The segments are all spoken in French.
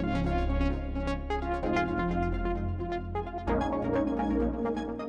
Thank you.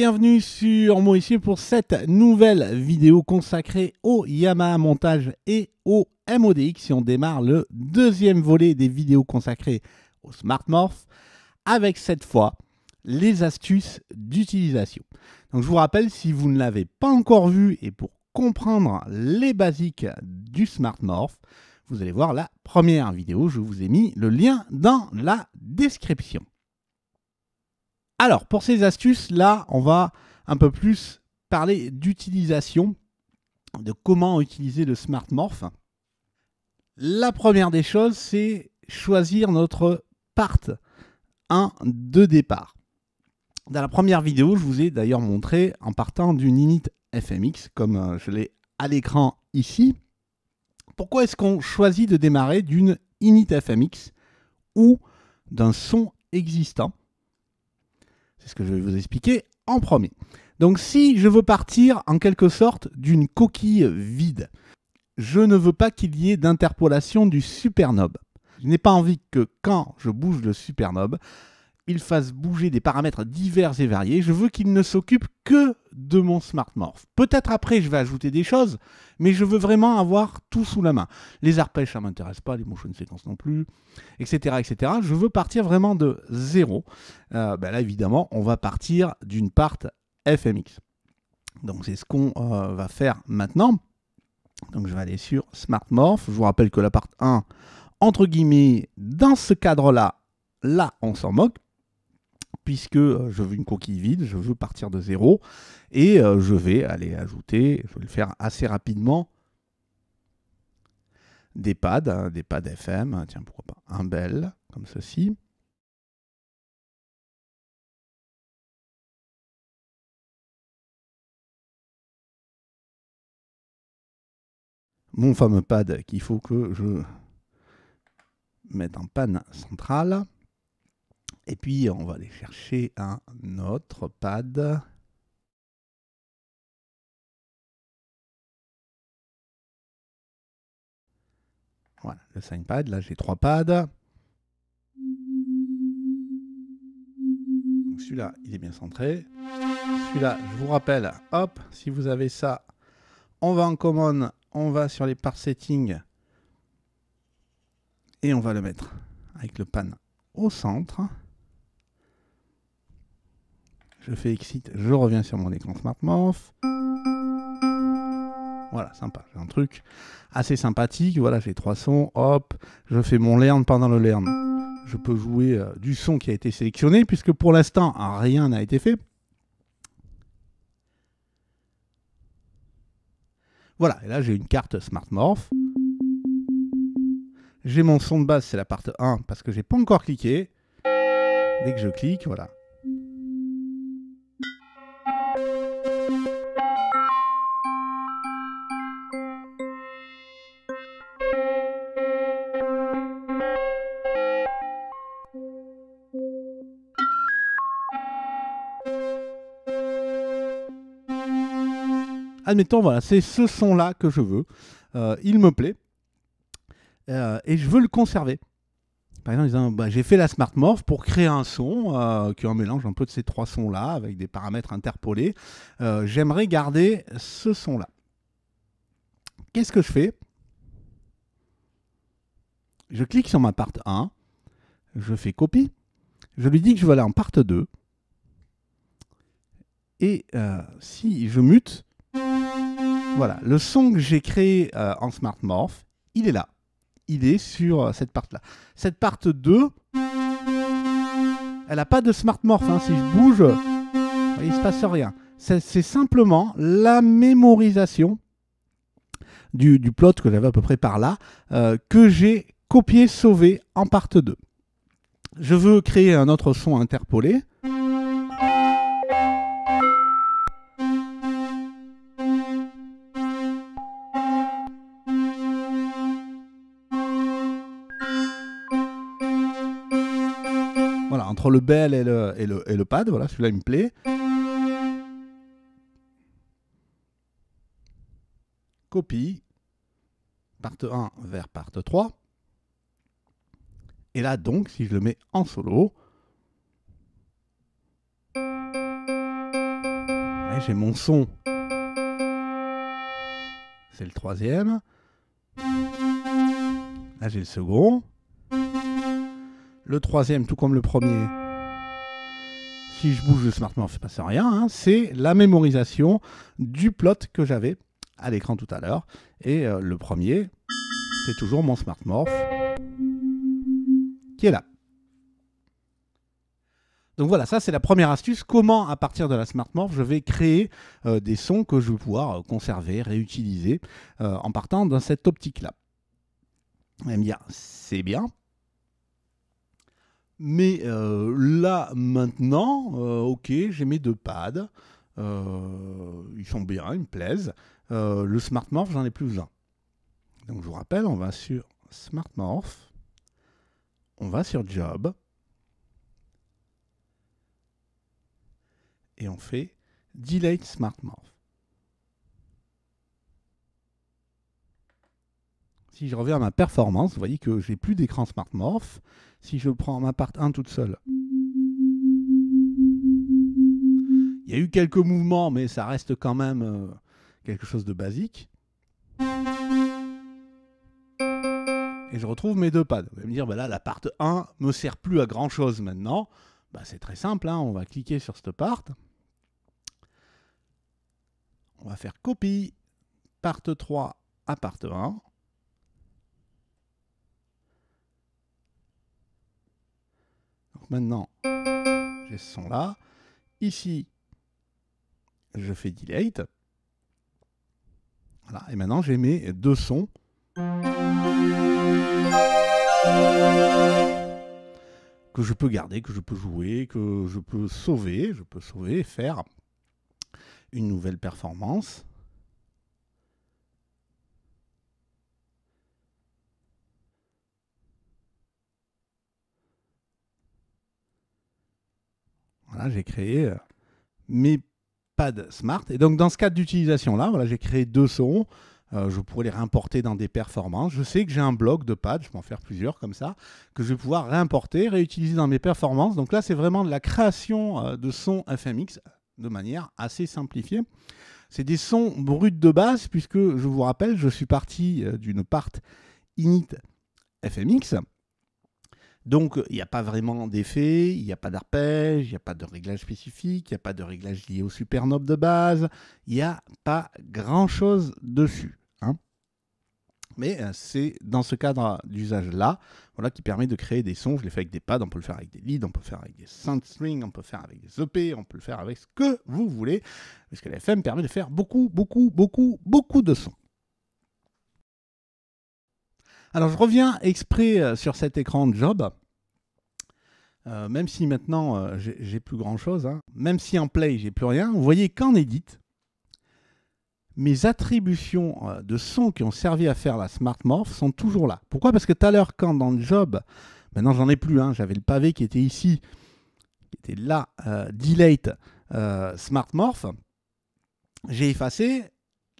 bienvenue sur ici pour cette nouvelle vidéo consacrée au Yamaha montage et au MODX. Si on démarre le deuxième volet des vidéos consacrées au Smart Morph, avec cette fois les astuces d'utilisation. Donc je vous rappelle, si vous ne l'avez pas encore vu et pour comprendre les basiques du Smart Morph, vous allez voir la première vidéo, je vous ai mis le lien dans la description. Alors, pour ces astuces, là, on va un peu plus parler d'utilisation, de comment utiliser le Smart Morph. La première des choses, c'est choisir notre part 1 de départ. Dans la première vidéo, je vous ai d'ailleurs montré en partant d'une init FMX, comme euh, je l'ai à l'écran ici. Pourquoi est-ce qu'on choisit de démarrer d'une init FMX ou d'un son existant ce que je vais vous expliquer en premier. Donc si je veux partir en quelque sorte d'une coquille vide, je ne veux pas qu'il y ait d'interpolation du supernobe. Je n'ai pas envie que quand je bouge le supernob, il fasse bouger des paramètres divers et variés. Je veux qu'il ne s'occupe que de mon smart morph. Peut-être après, je vais ajouter des choses, mais je veux vraiment avoir tout sous la main. Les arpèges, ça m'intéresse pas, les de séquence non plus, etc., etc. Je veux partir vraiment de zéro. Euh, ben là, évidemment, on va partir d'une part FMX. Donc, c'est ce qu'on euh, va faire maintenant. Donc, je vais aller sur smart morph. Je vous rappelle que la part 1, entre guillemets, dans ce cadre-là, là, on s'en moque puisque euh, je veux une coquille vide, je veux partir de zéro, et euh, je vais aller ajouter, je vais le faire assez rapidement, des pads, hein, des pads FM, hein, tiens pourquoi pas, un bel, comme ceci. Mon fameux pad qu'il faut que je mette en panne centrale. Et puis, on va aller chercher un autre pad. Voilà, le signpad, pad. Là, j'ai trois pads. Celui-là, il est bien centré. Celui-là, je vous rappelle, hop, si vous avez ça, on va en common, on va sur les par settings et on va le mettre avec le pan au centre je fais exit, je reviens sur mon écran SmartMorph. Voilà, sympa. J'ai un truc assez sympathique. Voilà, j'ai trois sons. Hop, je fais mon learn pendant le learn. Je peux jouer euh, du son qui a été sélectionné, puisque pour l'instant, rien n'a été fait. Voilà, et là j'ai une carte SmartMorph. J'ai mon son de base, c'est la partie 1, parce que j'ai pas encore cliqué. Dès que je clique, voilà. admettons, voilà, c'est ce son-là que je veux, euh, il me plaît, euh, et je veux le conserver. Par exemple, bah, j'ai fait la Smart Morph pour créer un son euh, qui en un mélange un peu de ces trois sons-là, avec des paramètres interpolés. J'aimerais garder ce son-là. Qu'est-ce que je fais Je clique sur ma part 1, je fais copie, je lui dis que je veux aller en part 2, et si je mute, voilà, le son que j'ai créé euh, en Smart Morph, il est là. Il est sur euh, cette partie là Cette partie 2, elle n'a pas de Smart Morph. Hein, si je bouge, il ne se passe rien. C'est simplement la mémorisation du, plot que j'avais à peu près par là, euh, que j'ai copié, sauvé en part 2. Je veux créer un autre son interpolé. entre le bel et le, et le, pad. Voilà, celui-là, il me plaît. Copie. Part 1 vers part 3. Et là, donc, si je le mets en solo, j'ai mon son. C'est le troisième. Là, j'ai le second le troisième, tout comme le premier, si je bouge le smartphone, ça ne passe rien, hein. c'est la mémorisation du plot que j'avais à l'écran tout à l'heure. Et euh, le premier, c'est toujours mon smart morph qui est là. Donc voilà, ça c'est la première astuce. Comment, à partir de la Smart Morph, je vais créer euh, des sons que je vais pouvoir euh, conserver, réutiliser, en partant dans cette optique-là. Eh bien, c'est bien, mais euh, là, maintenant, euh, ok, j'ai mes deux pads. Euh, ils sont bien, ils me plaisent. le Smart Morph, j'en ai plus besoin. Donc je vous rappelle, on va sur Smart Morph. On va sur Job. Et on fait Delete Smart Morph. Si je reviens à ma performance, vous voyez que j'ai plus d'écran Smart Morph. Si je prends ma part 1 toute seule, il y a eu quelques mouvements, mais ça reste quand même euh, quelque chose de basique. Et je retrouve mes deux pads. Vous allez me dire, voilà bah là, la part 1 ne me sert plus à grand chose maintenant. Bah, c'est très simple, hein, on va cliquer sur cette part. On va faire copie part 3 à part 1. maintenant, j'ai ce son là. Ici, je fais delete. Voilà. Et maintenant, j'ai mes deux sons. Que je peux garder, que je peux jouer, que je peux sauver. Je peux sauver et faire une nouvelle performance. j'ai créé euh, mes pads smart. Et donc, dans ce cadre d'utilisation-là, voilà, j'ai créé deux sons. Euh, je pourrais les réimporter dans des performances. Je sais que j'ai un bloc de pads, je peux en faire plusieurs comme ça, que je vais pouvoir réimporter, réutiliser dans mes performances. Donc là, c'est vraiment de la création euh, de sons FMX de manière assez simplifiée. C'est des sons bruts de base, puisque je vous rappelle, je suis parti d'une part init FMX donc, il n'y a pas vraiment d'effet, il n'y a pas d'arpège, il n'y a pas de réglage spécifique, il n'y a pas de réglage lié au supernob de base, il n'y a pas grand-chose dessus. Hein. Mais euh, c'est dans ce cadre d'usage-là voilà, qui permet de créer des sons. Je l'ai fait avec des pads, on peut le faire avec des leads, on peut le faire avec des soundstrings, strings, on peut le faire avec des EP, on peut le faire avec ce que vous voulez, parce que la FM permet de faire beaucoup, beaucoup, beaucoup, beaucoup de sons. Alors je reviens exprès euh, sur cet écran de job. Euh, même si maintenant euh, j'ai plus grand chose, hein. même si en play j'ai plus rien, vous voyez qu'en edit, mes attributions de son qui ont servi à faire la Smart Morph sont toujours là. Pourquoi Parce que tout à l'heure, quand dans le job, maintenant j'en ai plus, hein, j'avais le pavé qui était ici, qui était là, delete Smart Morph, j'ai effacé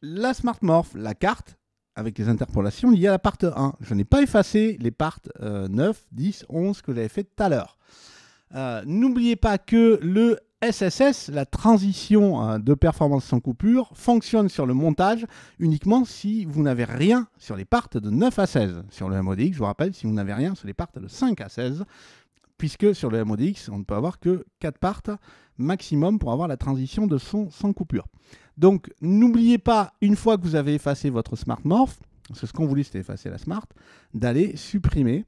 la Smart Morph, la carte, avec les interpolations liées à la part 1. Je n'ai pas effacé les parts 9, 10, 11 que j'avais fait tout à l'heure. Euh, n'oubliez pas que le SSS, la transition euh, de performance sans coupure, fonctionne sur le montage uniquement si vous n'avez rien sur les parts de 9 à 16. Sur le MODX, je vous rappelle, si vous n'avez rien sur les parts de 5 à 16, puisque sur le MODX, on ne peut avoir que 4 parts maximum pour avoir la transition de son sans coupure. Donc n'oubliez pas, une fois que vous avez effacé votre smart morph, que ce qu'on voulait, c'était effacer la smart, d'aller supprimer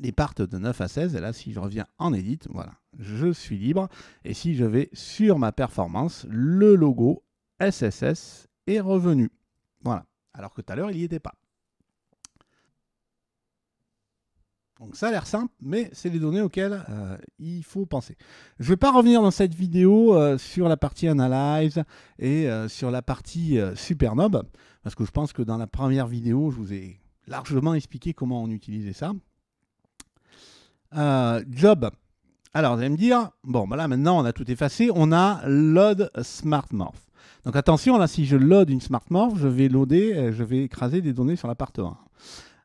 les parts de 9 à 16. Et là, si je reviens en edit, voilà, je suis libre. Et si je vais sur ma performance, le logo SSS est revenu. Voilà. Alors que tout à l'heure, il n'y était pas. Donc ça a l'air simple, mais c'est les données auxquelles euh, il faut penser. Je ne vais pas revenir dans cette vidéo euh, sur la partie Analyze et euh, sur la partie Supernob, parce que je pense que dans la première vidéo, je vous ai largement expliqué comment on utilisait ça. job. Alors, vous allez me dire, bon, voilà, bah maintenant on a tout effacé, on a load smart morph. Donc attention, là si je load une smart morph, je vais loader, je vais écraser des données sur la partie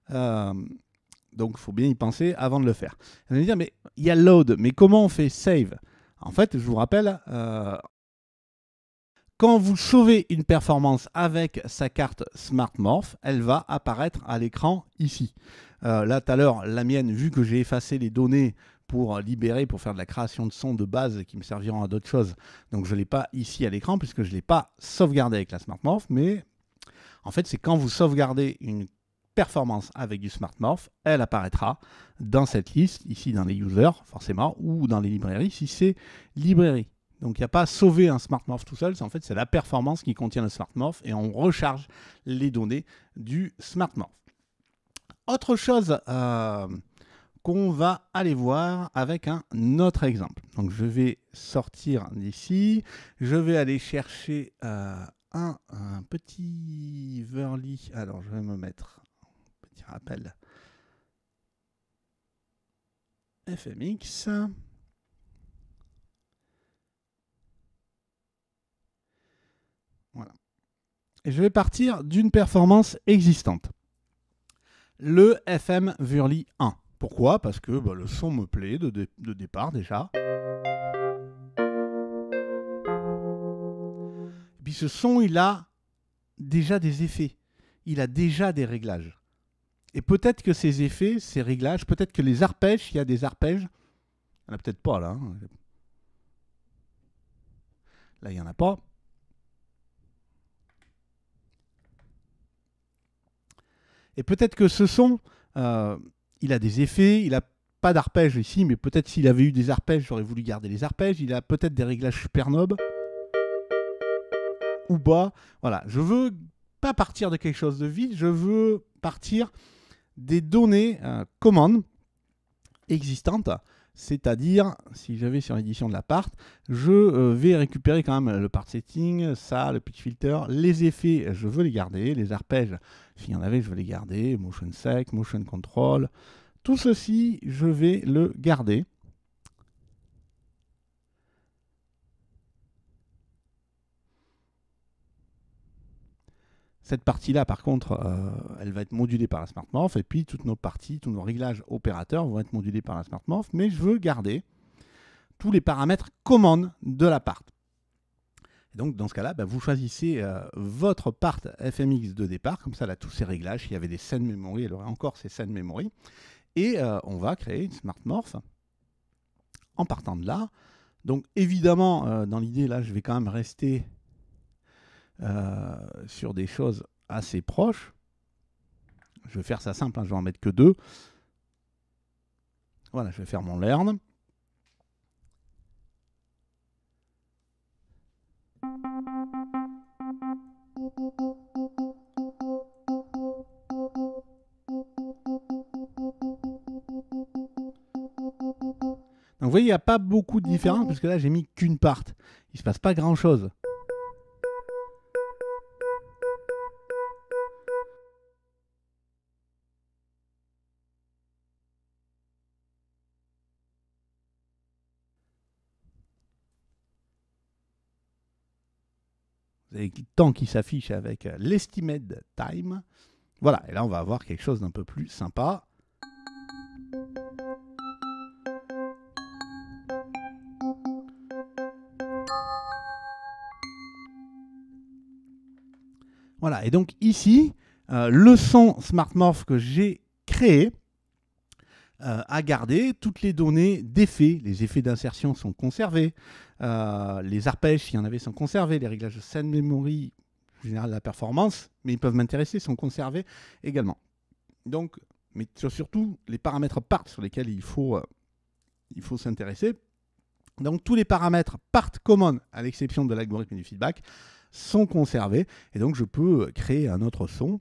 1. Donc, il faut bien y penser avant de le faire. Vous allez me dire, mais il y a load, mais comment on fait save En fait, je vous rappelle, euh, quand vous sauvez une performance avec sa carte Smart Morph, elle va apparaître à l'écran ici. Euh, là, tout à l'heure, la mienne, vu que j'ai effacé les données pour libérer, pour faire de la création de sons de base qui me serviront à d'autres choses, donc je ne l'ai pas ici à l'écran puisque je ne l'ai pas sauvegardé avec la Smart Morph, mais en fait, c'est quand vous sauvegardez une performance avec du SmartMorph, elle apparaîtra dans cette liste, ici dans les users forcément, ou dans les librairies si c'est librairie. Donc il n'y a pas à sauver un Smart Morph tout seul, c'est en fait c'est la performance qui contient le Smart Morph et on recharge les données du Smart Morph. Autre chose euh, qu'on va aller voir avec un autre exemple. Donc je vais sortir d'ici, je vais aller chercher euh, un, un, petit Verly. Alors je vais me mettre je rappelle FMX. Voilà. Et je vais partir d'une performance existante. Le FM Vurli 1. Pourquoi Parce que bah, le son me plaît de, de départ déjà. Et puis ce son, il a déjà des effets. Il a déjà des réglages. Et peut-être que ces effets, ces réglages, peut-être que les arpèges, il y a des arpèges. Il n'y en a peut-être pas là. Hein. Là, il n'y en a pas. Et peut-être que ce son, euh, il a des effets, il n'a pas d'arpèges ici, mais peut-être s'il avait eu des arpèges, j'aurais voulu garder les arpèges. Il a peut-être des réglages supernobes. ou bas. Voilà, je veux pas partir de quelque chose de vide, je veux partir des données euh, commandes existantes. C'est-à-dire, si j'avais sur l'édition de la part, je euh, vais récupérer quand même le part setting, ça, le pitch filter, les effets, je veux les garder, les arpèges, s'il y en avait, je veux les garder, motion sec, motion control. Tout ceci, je vais le garder. Cette partie-là, par contre, euh, elle va être modulée par la SmartMorph, et puis toutes nos parties, tous nos réglages opérateurs vont être modulés par la SmartMorph, mais je veux garder tous les paramètres commandes de la part. Et donc, dans ce cas-là, bah, vous choisissez euh, votre part FMX de départ, comme ça, elle a tous ses réglages. il y avait des scènes memory, elle aurait encore ses scènes memory. Et euh, on va créer une smart morph en partant de là. Donc, évidemment, dans l'idée, là, je vais quand même rester euh, sur des choses assez proches. Je vais faire ça simple, hein, je vais en mettre que deux. Voilà, je vais faire mon learn. Donc vous voyez, il n'y a pas beaucoup de différence, parce là j'ai mis qu'une part. Il ne se passe pas grand chose. et temps qui s'affiche avec euh, l'estimated time. Voilà, et là on va avoir quelque chose d'un peu plus sympa. Voilà, et donc ici, euh, le son SmartMorph que j'ai créé, euh, à garder toutes les données d'effets. Les effets d'insertion sont conservés. Euh, les arpèges, s'il y en avait, sont conservés. Les réglages de scène memory, général de la performance, mais ils peuvent m'intéresser, sont conservés également. Donc, mais surtout les paramètres part sur lesquels il faut, euh, faut s'intéresser. Donc tous les paramètres part common, à l'exception de l'algorithme du feedback, sont conservés. Et donc je peux créer un autre son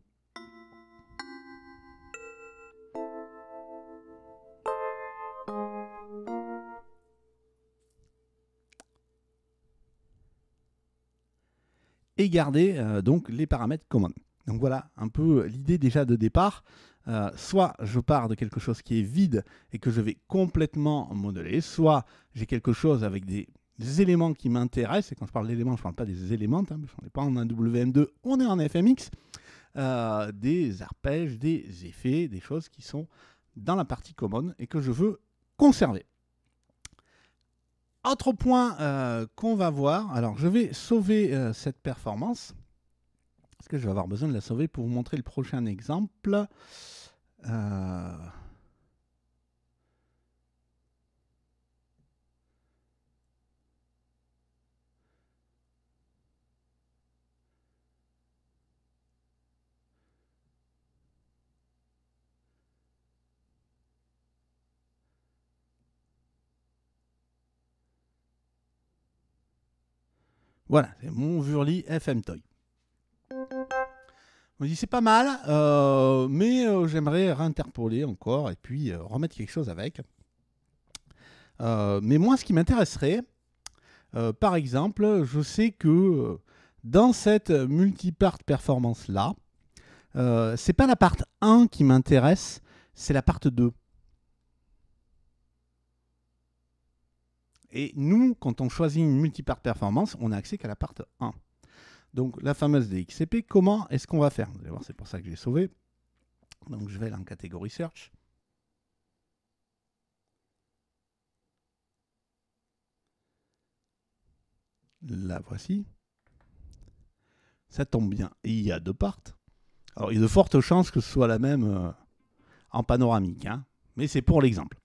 et garder euh, donc les paramètres communs. Donc voilà un peu l'idée déjà de départ. Euh, soit je pars de quelque chose qui est vide et que je vais complètement modeler, soit j'ai quelque chose avec des, éléments qui m'intéressent, et quand je parle d'éléments, je ne parle pas des éléments, hein, on n'est pas en WM2, on est en FMX, euh, des arpèges, des effets, des choses qui sont dans la partie commune et que je veux conserver. Autre point euh, qu'on va voir, alors je vais sauver euh, cette performance, parce que je vais avoir besoin de la sauver pour vous montrer le prochain exemple. Euh, Voilà, c'est mon Vurli FM Toy. On dit c'est pas mal, euh, mais euh, j'aimerais réinterpoler encore et puis euh, remettre quelque chose avec. mais moi, ce qui m'intéresserait, par exemple, je sais que dans cette multipart performance là, c'est pas la part 1 qui m'intéresse, c'est la part 2. Et nous, quand on choisit une multipart performance, on n'a accès qu'à la part 1. Donc la fameuse DXCP, comment est-ce qu'on va faire Vous allez voir, c'est pour ça que j'ai sauvé. Donc je vais là en catégorie search. La voici. Ça tombe bien. Et il y a deux parts. Alors il y a de fortes chances que ce soit la même euh, en panoramique. Hein. Mais c'est pour l'exemple.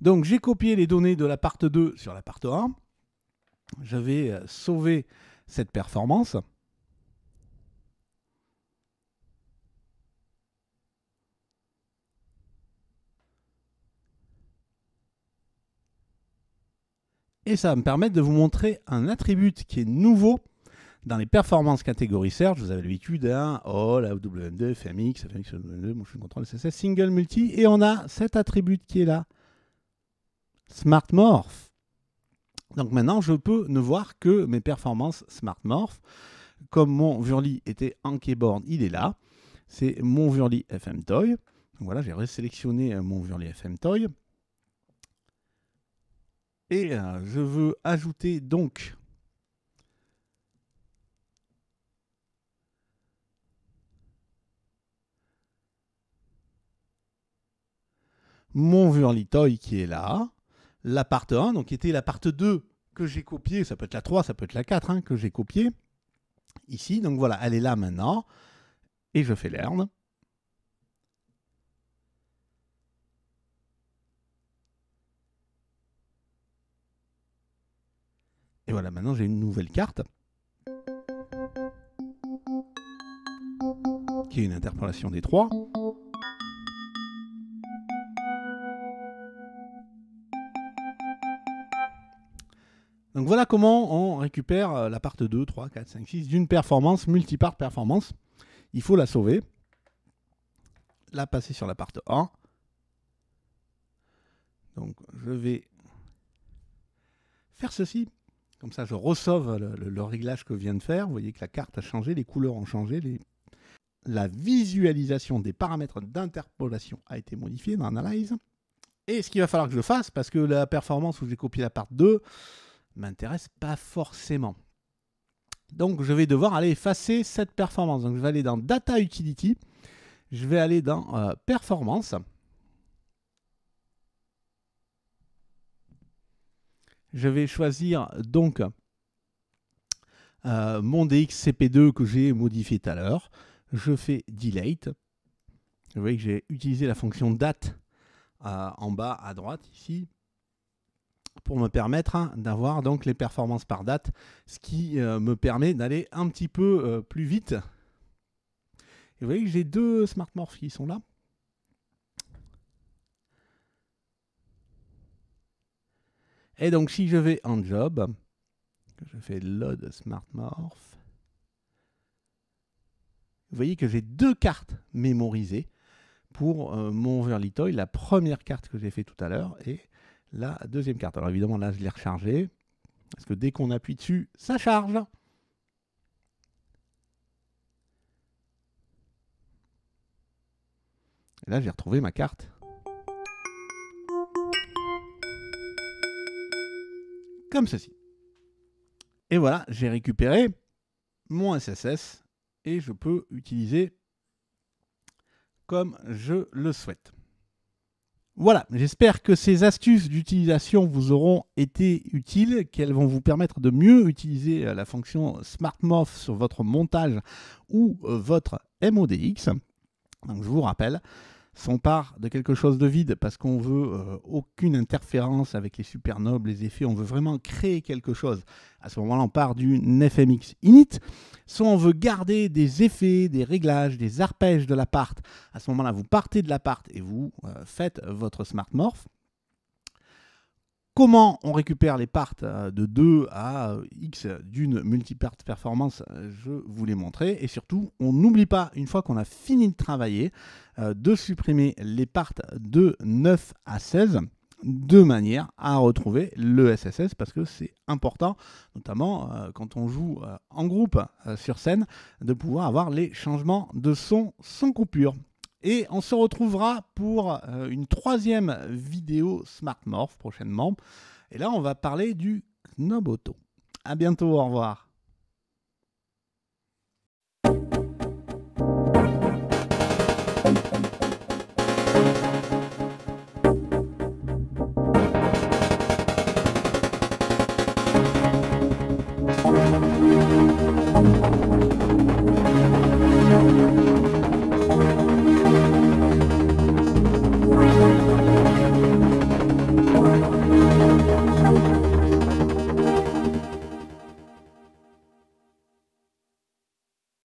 Donc j'ai copié les données de la part 2 sur la part 1. Je vais euh, sauver cette performance. Et ça va me permettre de vous montrer un attribut qui est nouveau dans les performances catégories search. Vous avez l'habitude d'un hein. all, WM2, FMX, FMX, WM2, motion control, CSS, single, multi. Et on a cet attribut qui est là SmartMorph. Donc maintenant, je peux ne voir que mes performances SmartMorph. Comme mon Vurly était en keyboard, il est là. C'est mon Vurly FM Toy. Donc voilà, j'ai resélectionné euh, mon Vurly FM Toy. Et euh, je veux ajouter donc mon Toy qui est là la part 1, donc qui était la part 2 que j'ai copiée, ça peut être la 3, ça peut être la 4, hein, que j'ai copiée ici. Donc voilà, elle est là maintenant. Et je fais learn. Et voilà, maintenant j'ai une nouvelle carte. Qui est une interpolation des trois. Donc voilà comment on récupère euh, la part 2, 3, 4, 5, 6 d'une performance, multipart performance. Il faut la sauver, la passer sur la partie 1. Donc je vais faire ceci. Comme ça, je resauve le, le, réglage que je viens de faire. Vous voyez que la carte a changé, les couleurs ont changé. La visualisation des paramètres d'interpolation a été modifiée dans Analyze. Et ce qu'il va falloir que je fasse, parce que la performance où j'ai copié la part 2, m'intéresse pas forcément. Donc je vais devoir aller effacer cette performance. Donc je vais aller dans Data Utility, je vais aller dans euh, Performance. Je vais choisir donc euh, mon DXCP2 que j'ai modifié tout à l'heure. Je fais Delete. Vous voyez que j'ai utilisé la fonction date euh, en bas à droite ici pour me permettre hein, d'avoir donc les performances par date, ce qui euh, me permet d'aller un petit peu euh, plus vite. vous voyez que j'ai deux Smart qui sont là. Et donc si je vais en job, je fais load Smart Morph, vous voyez que j'ai deux cartes mémorisées pour euh, mon Verlitoy, la première carte que j'ai fait tout à l'heure et la deuxième carte. Alors évidemment, là, je l'ai rechargée. Parce que dès qu'on appuie dessus, ça charge. là, j'ai retrouvé ma carte. Comme ceci. Et voilà, j'ai récupéré mon SSS et je peux utiliser comme je le souhaite. Voilà, j'espère que ces astuces d'utilisation vous auront été utiles, qu'elles vont vous permettre de mieux utiliser euh, la fonction SmartMorph sur votre montage ou euh, votre MODX. Donc je vous rappelle, part de quelque chose de vide parce qu'on veut euh, aucune interférence avec les supernobles, les effets, on veut vraiment créer quelque chose. À ce moment-là, on part du FMX init. Soit on veut garder des effets, des réglages, des arpèges de l'appart. À ce moment-là, vous partez de l'appart et vous euh, faites votre smart morph. Comment on récupère les parts euh, de 2 à euh, X d'une multipart performance euh, Je vous l'ai montré. Et surtout, on n'oublie pas, une fois qu'on a fini de travailler, de supprimer les parts de 9 à 16 de manière à retrouver le SSS parce que c'est important, notamment quand on joue en groupe sur scène, de pouvoir avoir les changements de son sans coupure. Et on se retrouvera pour euh, une troisième vidéo Smart Morph prochainement. Et là, on va parler du Knoboto. À A bientôt, au revoir.